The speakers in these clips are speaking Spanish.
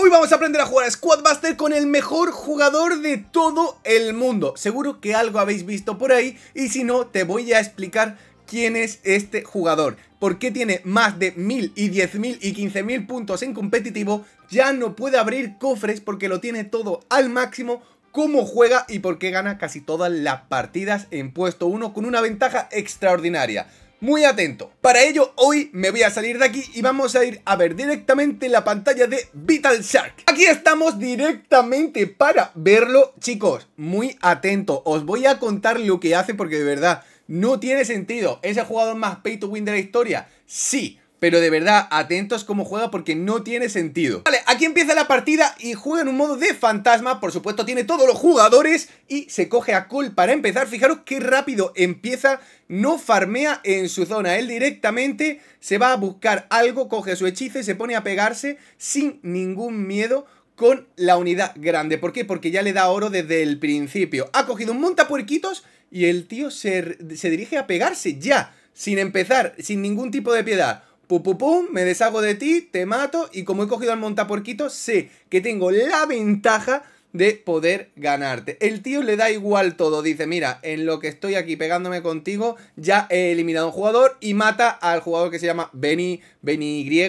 Hoy vamos a aprender a jugar a Squadbuster con el mejor jugador de todo el mundo. Seguro que algo habéis visto por ahí y si no te voy a explicar quién es este jugador. ¿Por qué tiene más de 1000 y 10000 y 15000 puntos en competitivo? Ya no puede abrir cofres porque lo tiene todo al máximo cómo juega y por qué gana casi todas las partidas en puesto 1 con una ventaja extraordinaria muy atento. Para ello, hoy me voy a salir de aquí y vamos a ir a ver directamente la pantalla de Vital Shark. Aquí estamos directamente para verlo, chicos. Muy atento. Os voy a contar lo que hace porque de verdad no tiene sentido. ¿Es el jugador más pay to win de la historia? Sí. Pero de verdad, atentos cómo juega porque no tiene sentido. Vale, aquí empieza la partida y juega en un modo de fantasma. Por supuesto, tiene todos los jugadores y se coge a Cole para empezar. Fijaros qué rápido empieza. No farmea en su zona. Él directamente se va a buscar algo, coge su hechizo y se pone a pegarse sin ningún miedo con la unidad grande. ¿Por qué? Porque ya le da oro desde el principio. Ha cogido un montapuerquitos y el tío se, se dirige a pegarse ya, sin empezar, sin ningún tipo de piedad pum, pum, me deshago de ti, te mato y como he cogido al montaporquito, sé que tengo la ventaja de poder ganarte. El tío le da igual todo, dice, mira, en lo que estoy aquí pegándome contigo, ya he eliminado un jugador y mata al jugador que se llama Benny, Benny Y.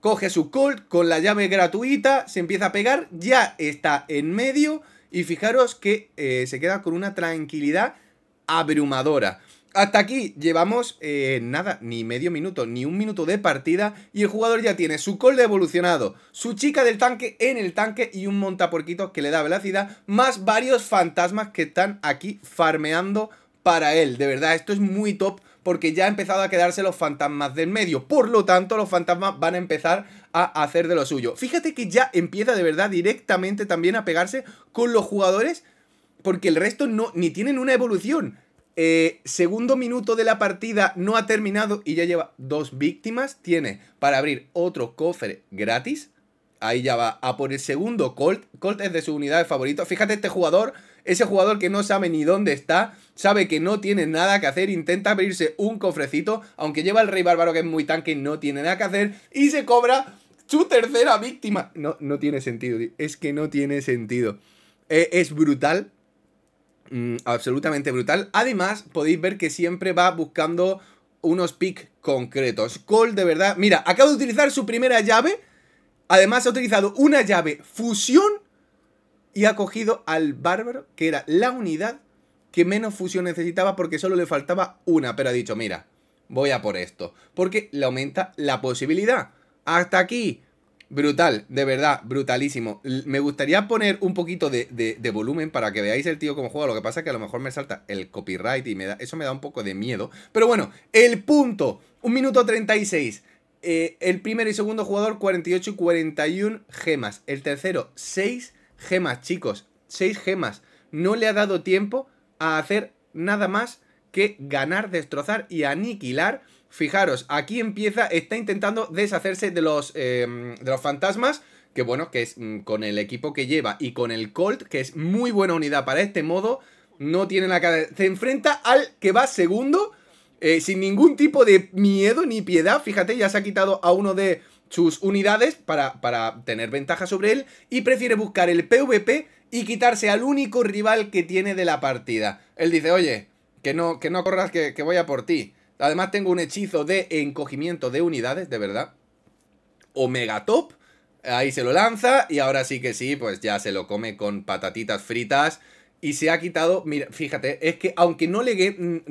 Coge su Colt con la llave gratuita, se empieza a pegar, ya está en medio y fijaros que eh, se queda con una tranquilidad abrumadora. Hasta aquí llevamos eh, nada, ni medio minuto, ni un minuto de partida y el jugador ya tiene su de evolucionado, su chica del tanque en el tanque y un montaporquito que le da velocidad, más varios fantasmas que están aquí farmeando para él. De verdad, esto es muy top porque ya ha empezado a quedarse los fantasmas del medio. Por lo tanto, los fantasmas van a empezar a hacer de lo suyo. Fíjate que ya empieza de verdad directamente también a pegarse con los jugadores porque el resto no, ni tienen una evolución eh, segundo minuto de la partida no ha terminado y ya lleva dos víctimas. Tiene para abrir otro cofre gratis. Ahí ya va a por el segundo Colt. Colt es de su unidad favorita. Fíjate este jugador, ese jugador que no sabe ni dónde está, sabe que no tiene nada que hacer, intenta abrirse un cofrecito, aunque lleva el rey bárbaro que es muy tanque, no tiene nada que hacer y se cobra su tercera víctima. No, no tiene sentido, es que no tiene sentido. Eh, es brutal Mm, absolutamente brutal. Además, podéis ver que siempre va buscando unos picks concretos. Cole, de verdad... Mira, acaba de utilizar su primera llave. Además, ha utilizado una llave fusión y ha cogido al bárbaro, que era la unidad que menos fusión necesitaba porque solo le faltaba una. Pero ha dicho, mira, voy a por esto. Porque le aumenta la posibilidad. Hasta aquí Brutal, de verdad, brutalísimo. Me gustaría poner un poquito de, volumen para que veáis el tío cómo juega. Lo que pasa es que a lo mejor me salta el copyright y me da, eso me da un poco de miedo. Pero bueno, el punto. Un minuto 36. Eh, el primer y segundo jugador, 48 y 41 gemas. El tercero, 6 gemas, chicos. 6 gemas. No le ha dado tiempo a hacer nada más que ganar, destrozar y aniquilar Fijaros, aquí empieza, está intentando deshacerse de los, em, de los fantasmas, que bueno, que es mm, con el equipo que lleva y con el Colt, que es muy buena unidad para este modo, no tiene la cara... Se enfrenta al que va segundo, eh, sin ningún tipo de miedo ni piedad, fíjate, ya se ha quitado a uno de sus unidades para, para tener ventaja sobre él y prefiere buscar el PvP y quitarse al único rival que tiene de la partida. Él dice, oye, que no, que no corras, que, que voy a por ti. Además tengo un hechizo de encogimiento de unidades, de verdad. Omega Top. Ahí se lo lanza y ahora sí que sí, pues ya se lo come con patatitas fritas. Y se ha quitado, mira, fíjate, es que aunque no le, gane, mm,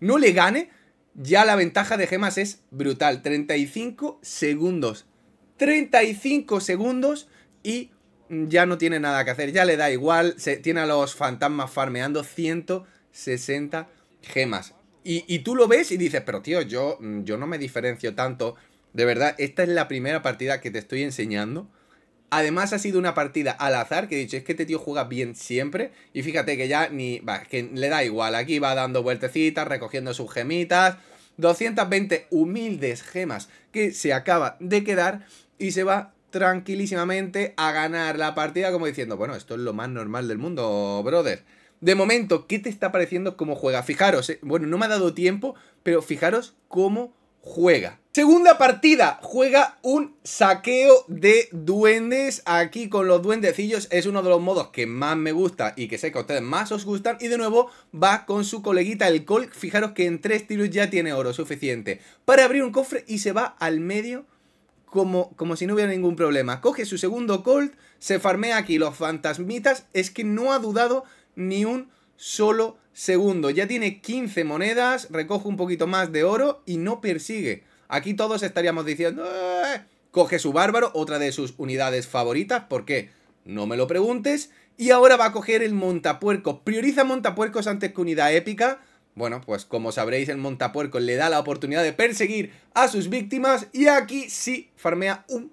no le gane, ya la ventaja de gemas es brutal. 35 segundos. 35 segundos y ya no tiene nada que hacer. Ya le da igual, se, tiene a los fantasmas farmeando 160 gemas. Y, tú lo ves y dices, pero tío, yo, mm, yo no me diferencio tanto. De verdad, esta es la primera partida que te estoy enseñando. Además ha sido una partida al azar que he dicho, es que este tío juega bien siempre. Y fíjate que ya ni... Va, que le da igual, aquí va dando vueltecitas, recogiendo sus gemitas. 220 humildes gemas que se acaba de quedar y se va tranquilísimamente a ganar la partida como diciendo, bueno, esto es lo más normal del mundo, brother. De momento, ¿qué te está pareciendo cómo juega? Fijaros, eh, bueno, no me ha dado tiempo, pero fijaros cómo juega. Segunda partida, juega un saqueo de duendes. Aquí con los duendecillos es uno de los modos que más me gusta y que sé que a ustedes más os gustan. Y de nuevo va con su coleguita el Colt. Fijaros que en tres tiros ya tiene oro suficiente para abrir un cofre y se va al medio como, como, si no hubiera ningún problema. Coge su segundo Colt, se farmea aquí los fantasmitas. Es que no ha dudado ni un solo segundo. Ya tiene 15 monedas, recoge un poquito más de oro y no persigue. Aquí todos estaríamos diciendo... Eh, coge su bárbaro, otra de sus unidades favoritas, ¿por qué? No me lo preguntes. Y ahora va a coger el montapuerco. Prioriza montapuercos antes que unidad épica. Bueno, pues como sabréis, el montapuerco le da la oportunidad de perseguir a sus víctimas y aquí sí farmea un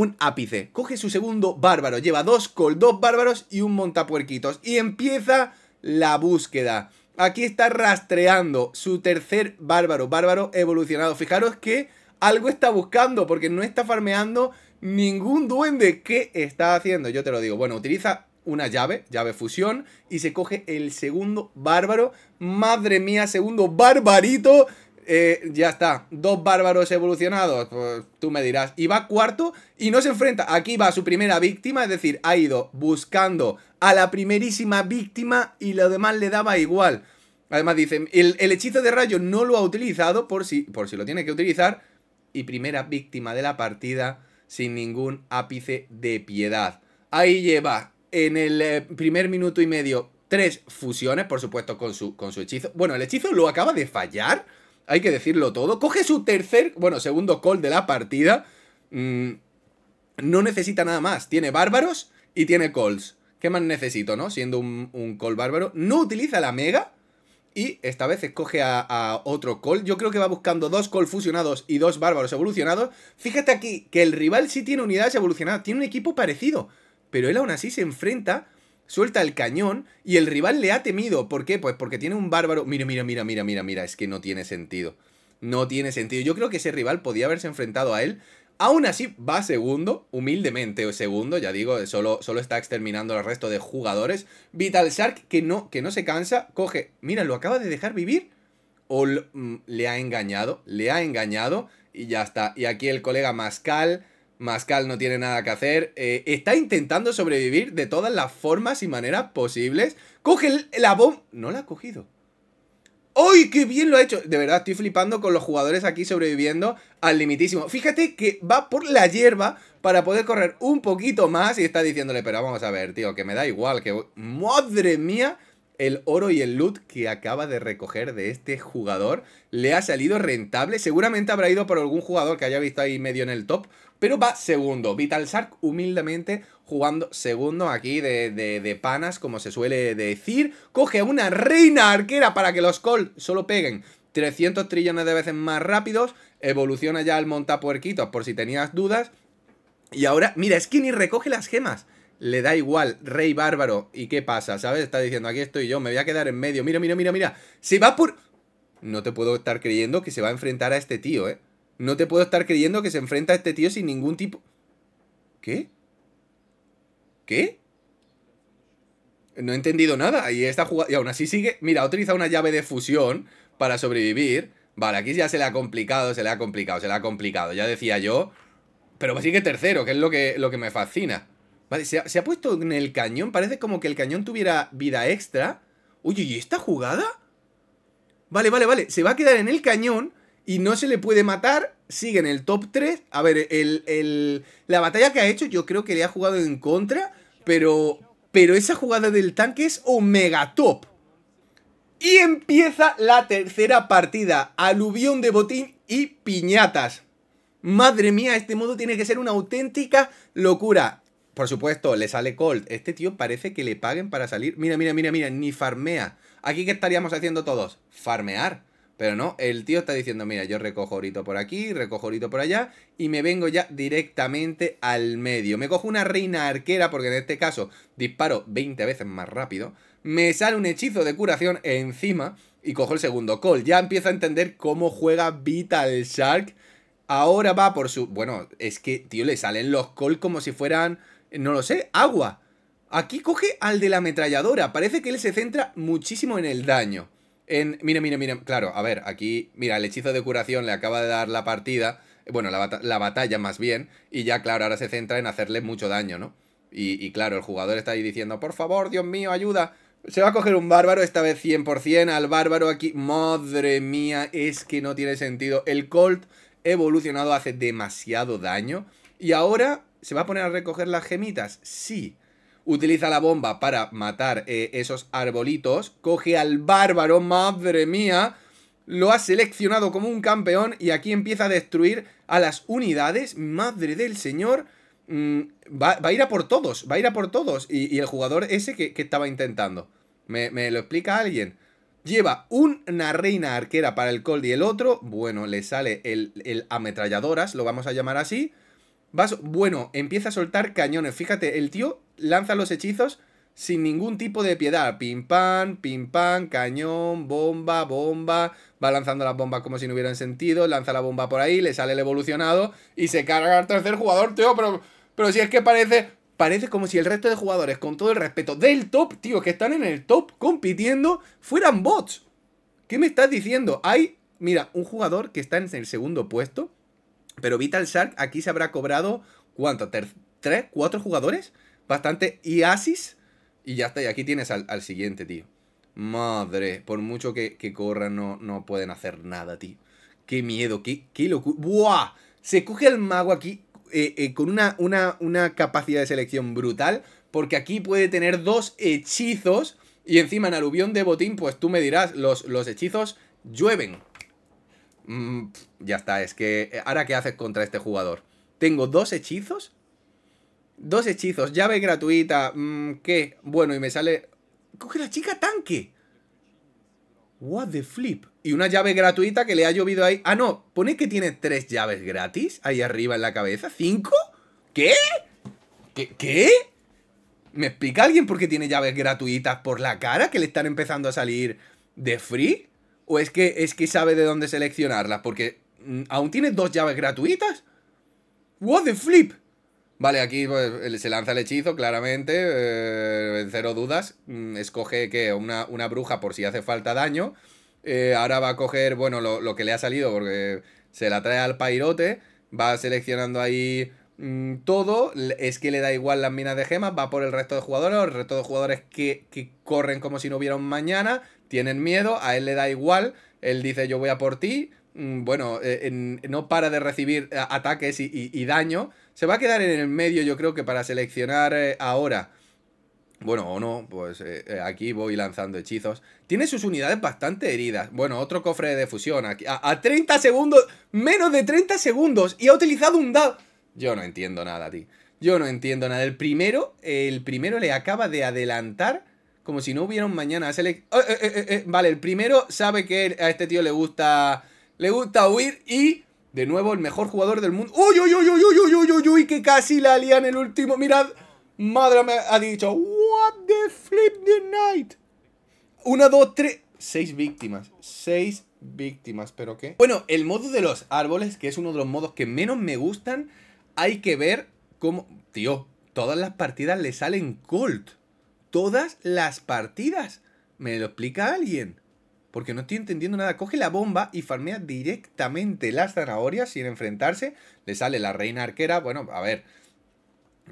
un ápice. Coge su segundo bárbaro, lleva dos col, dos bárbaros y un montapuerquitos. Y empieza la búsqueda. Aquí está rastreando su tercer bárbaro, bárbaro evolucionado. Fijaros que algo está buscando porque no está farmeando ningún duende. ¿Qué está haciendo? Yo te lo digo. Bueno, utiliza una llave, llave fusión, y se coge el segundo bárbaro. Madre mía, segundo barbarito eh, ya está, dos bárbaros evolucionados, pues tú me dirás. Y va cuarto y no se enfrenta. Aquí va su primera víctima, es decir, ha ido buscando a la primerísima víctima y lo demás le daba igual. Además dice, el, hechizo de rayo no lo ha utilizado por si, por si lo tiene que utilizar. Y primera víctima de la partida sin ningún ápice de piedad. Ahí lleva en el eh, primer minuto y medio tres fusiones, por supuesto, con su, con su hechizo. Bueno, el hechizo lo acaba de fallar hay que decirlo todo. Coge su tercer, bueno, segundo call de la partida. Mm, no necesita nada más. Tiene bárbaros y tiene calls. ¿Qué más necesito, no? Siendo un, call bárbaro. No utiliza la mega. Y esta vez escoge a, a, otro call. Yo creo que va buscando dos call fusionados y dos bárbaros evolucionados. Fíjate aquí que el rival sí tiene unidades evolucionadas. Tiene un equipo parecido. Pero él aún así se enfrenta suelta el cañón y el rival le ha temido. ¿Por qué? Pues porque tiene un bárbaro. Mira, mira, mira, mira, mira, mira. Es que no tiene sentido. No tiene sentido. Yo creo que ese rival podía haberse enfrentado a él. Aún así, va segundo, humildemente o segundo, ya digo, solo, solo está exterminando al resto de jugadores. Vital Shark, que no, que no se cansa, coge, mira, lo acaba de dejar vivir. O mm, le ha engañado, le ha engañado y ya está. Y aquí el colega Mascal Mascal no tiene nada que hacer. Eh, está intentando sobrevivir de todas las formas y maneras posibles. Coge la bomba. No la ha cogido. ¡Ay, qué bien lo ha hecho! De verdad, estoy flipando con los jugadores aquí sobreviviendo al limitísimo. Fíjate que va por la hierba para poder correr un poquito más y está diciéndole, pero vamos a ver, tío, que me da igual, que... ¡Madre mía! el oro y el loot que acaba de recoger de este jugador le ha salido rentable. Seguramente habrá ido por algún jugador que haya visto ahí medio en el top pero va segundo. Vital Shark humildemente jugando segundo aquí de, panas, como se suele decir. Coge una reina arquera para que los Col solo peguen 300 trillones de veces más rápidos. Evoluciona ya el montapuerquitos por si tenías dudas. Y ahora, mira, Skinny recoge las gemas. Le da igual, rey bárbaro. ¿Y qué pasa? ¿Sabes? Está diciendo, aquí estoy yo, me voy a quedar en medio. Mira, mira, mira, mira. Se va por... No te puedo estar creyendo que se va a enfrentar a este tío, ¿eh? No te puedo estar creyendo que se enfrenta a este tío sin ningún tipo... ¿Qué? ¿Qué? No he entendido nada. Y esta jugada... Y aún así sigue... Mira, ha utilizado una llave de fusión para sobrevivir. Vale, aquí ya se le ha complicado, se le ha complicado, se le ha complicado. Ya decía yo... Pero sigue tercero, que es lo que, lo que me fascina. Vale, se ha puesto en el cañón. Parece como que el cañón tuviera vida extra. Oye, ¿y esta jugada? Vale, vale, vale. Se va a quedar en el cañón y no se le puede matar. Sigue en el top 3. A ver, el, la batalla que ha hecho yo creo que le ha jugado en contra, pero, pero esa jugada del tanque es omega top. Y empieza la tercera partida, aluvión de botín y piñatas. Madre mía, este modo tiene que ser una auténtica locura. Por supuesto, le sale cold Este tío parece que le paguen para salir. Mira, mira, mira, mira, ni farmea. Aquí que estaríamos haciendo todos, farmear. Pero no, el tío está diciendo, mira, yo recojo orito por aquí, recojo orito por allá y me vengo ya directamente al medio. Me cojo una reina arquera porque en este caso disparo 20 veces más rápido. Me sale un hechizo de curación encima y cojo el segundo call. Ya empiezo a entender cómo juega Vital Shark. Ahora va por su... Bueno, es que, tío, le salen los calls como si fueran, no lo sé, agua. Aquí coge al de la ametralladora. Parece que él se centra muchísimo en el daño. Mire, Mira, mira, mira. Claro, a ver, aquí, mira, el hechizo de curación le acaba de dar la partida, bueno, la, batalla más bien, y ya, claro, ahora se centra en hacerle mucho daño, ¿no? Y, y, claro, el jugador está ahí diciendo, por favor, Dios mío, ayuda. Se va a coger un bárbaro, esta vez 100% al bárbaro aquí. Madre mía, es que no tiene sentido. El Colt evolucionado hace demasiado daño. Y ahora, ¿se va a poner a recoger las gemitas? Sí utiliza la bomba para matar eh, esos arbolitos, coge al bárbaro, madre mía, lo ha seleccionado como un campeón y aquí empieza a destruir a las unidades, madre del señor, mm, va, a ir a por todos, va a ir a por todos. Y, el jugador ese que, estaba intentando, ¿Me, lo explica alguien? Lleva una reina arquera para el cold y el otro. Bueno, le sale el, el ametralladoras, lo vamos a llamar así. Vas, bueno, empieza a soltar cañones. Fíjate, el tío lanza los hechizos sin ningún tipo de piedad. Pim pam, pim pam, cañón, bomba, bomba. Va lanzando las bombas como si no hubieran sentido. Lanza la bomba por ahí, le sale el evolucionado y se carga al tercer jugador, tío. Pero, pero si es que parece. Parece como si el resto de jugadores, con todo el respeto del top, tío, que están en el top compitiendo, fueran bots. ¿Qué me estás diciendo? Hay, mira, un jugador que está en el segundo puesto, pero Vital Shark aquí se habrá cobrado, ¿cuánto? ¿Tres? ¿Cuatro jugadores? bastante. Y Asis, y ya está, y aquí tienes al, siguiente, tío. Madre, por mucho que, corran, no, no, pueden hacer nada, tío. Qué miedo, qué, qué locura. ¡Buah! Se coge el mago aquí eh, eh, con una, una, una capacidad de selección brutal, porque aquí puede tener dos hechizos. Y encima en aluvión de botín, pues tú me dirás, los, los hechizos llueven. Mm, ya está, es que... Eh, ¿Ahora qué haces contra este jugador? Tengo dos hechizos Dos hechizos, llave gratuita. Mm, ¿Qué? Bueno, y me sale... ¡Coge la chica tanque! What the flip. Y una llave gratuita que le ha llovido ahí. Ah, no, pone que tiene tres llaves gratis ahí arriba en la cabeza. ¿Cinco? ¿Qué? ¿Qué? ¿Qué? ¿Me explica alguien por qué tiene llaves gratuitas por la cara que le están empezando a salir de free? ¿O es que, es que sabe de dónde seleccionarlas? Porque mm, aún tiene dos llaves gratuitas. What the flip. Vale, aquí pues, se lanza el hechizo, claramente, en eh, cero dudas. Mm, escoge que una, bruja por si hace falta daño. Eh, ahora va a coger, bueno, lo, que le ha salido porque se la trae al pairote. Va seleccionando ahí mm, todo. Es que le da igual las minas de gemas. Va por el resto de jugadores. El resto de jugadores que, corren como si no hubiera un mañana. Tienen miedo. A él le da igual. Él dice yo voy a por ti. Mm, bueno, eh, no para de recibir ataques y, y daño se va a quedar en el medio, yo creo que para seleccionar eh, ahora. Bueno, o no, pues eh, eh, aquí voy lanzando hechizos. Tiene sus unidades bastante heridas. Bueno, otro cofre de fusión. a, 30 segundos, menos de 30 segundos. Y ha utilizado un dado. Yo no entiendo nada, tío. Yo no entiendo nada. El primero, el primero le acaba de adelantar como si no hubiera un mañana. Vale, el primero sabe que a este tío le gusta, le gusta huir y de nuevo, el mejor jugador del mundo. ¡Uy, uy, uy, uy, uy, uy, uy, uy! uy Que casi la lía en el último. Mirad, madre me ha dicho. ¡What the flip the night! Una, dos, tres. Seis víctimas. Seis víctimas, ¿pero qué? Bueno, el modo de los árboles, que es uno de los modos que menos me gustan, hay que ver cómo. Tío, todas las partidas le salen Colt. Todas las partidas. ¿Me lo explica alguien? Porque no estoy entendiendo nada. Coge la bomba y farmea directamente las zanahorias sin enfrentarse. Le sale la reina arquera. Bueno, a ver.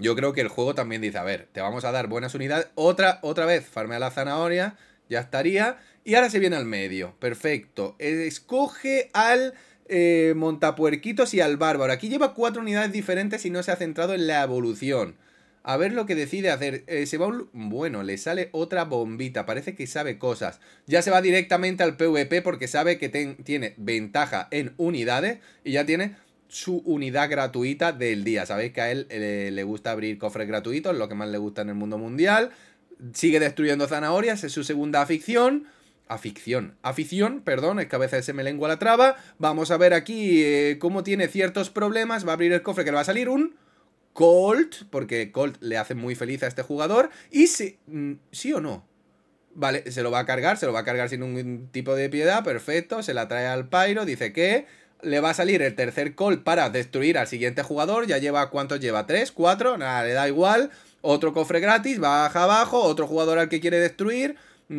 Yo creo que el juego también dice, a ver, te vamos a dar buenas unidades. Otra, otra vez, farmea la zanahoria. Ya estaría. Y ahora se viene al medio. Perfecto. Escoge al eh, montapuerquitos y al bárbaro. Aquí lleva cuatro unidades diferentes y no se ha centrado en la evolución. A ver lo que decide hacer. ese eh, se Bueno, le sale otra bombita. Parece que sabe cosas. Ya se va directamente al PvP porque sabe que tiene ventaja en unidades. Y ya tiene su unidad gratuita del día. Sabéis que a él eh, le gusta abrir cofres gratuitos, lo que más le gusta en el mundo mundial. Sigue destruyendo zanahorias, es su segunda afición. Afición, afición, perdón, es que a veces se me lengua la traba. Vamos a ver aquí eh, cómo tiene ciertos problemas. Va a abrir el cofre que le va a salir un Colt, porque Colt le hace muy feliz a este jugador. Y si. Mm, ¿Sí o no? Vale, se lo va a cargar, se lo va a cargar sin un tipo de piedad, perfecto. Se la trae al Pyro, dice que le va a salir el tercer Colt para destruir al siguiente jugador. Ya lleva, ¿cuántos lleva? ¿Tres? ¿Cuatro? Nada, le da igual. Otro cofre gratis, baja abajo. Otro jugador al que quiere destruir.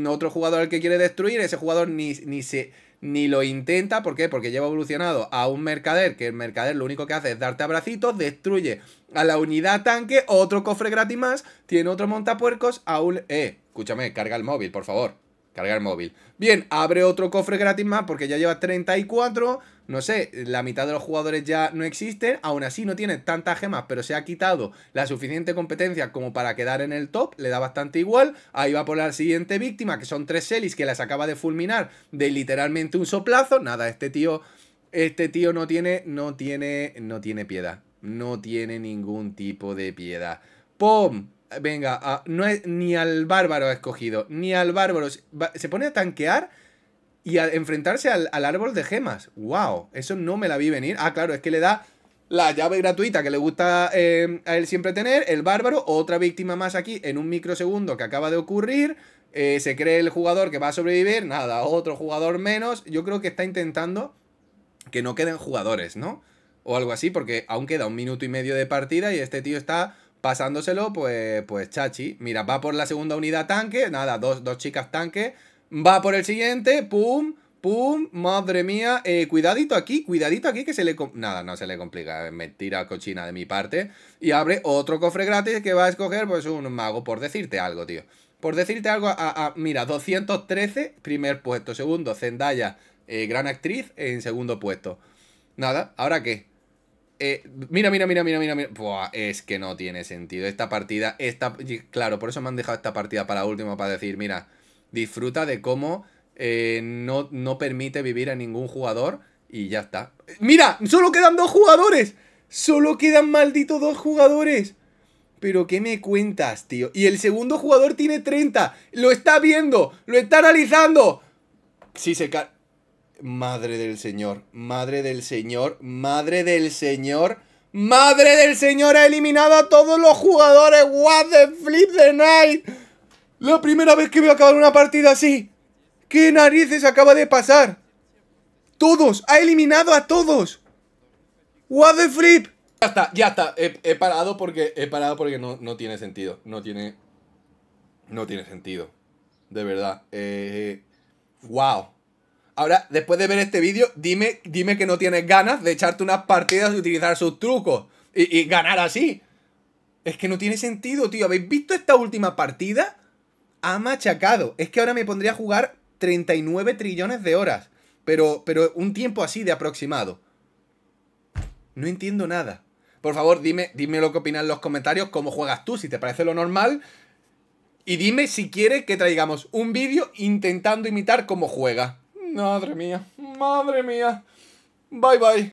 Otro jugador al que quiere destruir. Ese jugador ni, ni se ni lo intenta. ¿Por qué? Porque lleva evolucionado a un mercader, que el mercader lo único que hace es darte abracitos, destruye a la unidad tanque, otro cofre gratis más, tiene otro montapuercos, a Eh, escúchame, carga el móvil, por favor. Cargar móvil. Bien, abre otro cofre gratis más porque ya lleva 34. No sé, la mitad de los jugadores ya no existen. Aún así no tiene tantas gemas, pero se ha quitado la suficiente competencia como para quedar en el top. Le da bastante igual. Ahí va por la siguiente víctima, que son tres Celis que las acaba de fulminar de literalmente un soplazo. Nada, este tío... Este tío no tiene, no tiene, no tiene piedad. No tiene ningún tipo de piedad. ¡Pum! venga, no es, ni al bárbaro ha escogido, ni al bárbaro. Se pone a tanquear y a enfrentarse al, árbol de gemas. ¡Wow! Eso no me la vi venir. Ah, claro, es que le da la llave gratuita que le gusta eh, a él siempre tener, el bárbaro, otra víctima más aquí en un microsegundo que acaba de ocurrir. Eh, se cree el jugador que va a sobrevivir, nada, otro jugador menos. Yo creo que está intentando que no queden jugadores, ¿no? O algo así, porque aún queda un minuto y medio de partida y este tío está Pasándoselo, pues, pues chachi. Mira, va por la segunda unidad tanque, nada, dos, chicas tanque. Va por el siguiente, pum, pum, madre mía. Eh, cuidadito aquí, cuidadito aquí que se le... Nada, no se le complica, mentira cochina de mi parte. Y abre otro cofre gratis que va a escoger pues un mago, por decirte algo, tío. Por decirte algo, a, mira, 213, primer puesto. Segundo, Zendaya, eh, gran actriz, en segundo puesto. Nada, ¿ahora qué? Eh, mira, mira, mira, mira, mira, es que no tiene sentido. Esta partida, esta. Claro, por eso me han dejado esta partida para último, para decir, mira, disfruta de cómo eh, no, no permite vivir a ningún jugador y ya está. ¡Mira! ¡Solo quedan dos jugadores! ¡Solo quedan malditos dos jugadores! Pero ¿qué me cuentas, tío? Y el segundo jugador tiene 30. Lo está viendo, lo está analizando. Si se cae... Madre del Señor, Madre del Señor, Madre del Señor, Madre del Señor ha eliminado a todos los jugadores. What the flip the night. La primera vez que voy a acabar una partida así. ¿Qué narices acaba de pasar? Todos, ha eliminado a todos. What the flip. Ya está, ya está. He, parado porque he parado porque no, no, tiene sentido. No tiene no tiene sentido. De verdad. Eh, wow. Ahora, después de ver este vídeo, dime, dime que no tienes ganas de echarte unas partidas y utilizar sus trucos. Y, ganar así. Es que no tiene sentido, tío. ¿Habéis visto esta última partida? Ha machacado. Es que ahora me pondría a jugar 39 trillones de horas. Pero, pero un tiempo así de aproximado. No entiendo nada. Por favor, dime, dime lo que opinas en los comentarios, cómo juegas tú, si te parece lo normal. Y dime si quieres que traigamos un vídeo intentando imitar cómo juega. Madre mía, madre mía. Bye bye.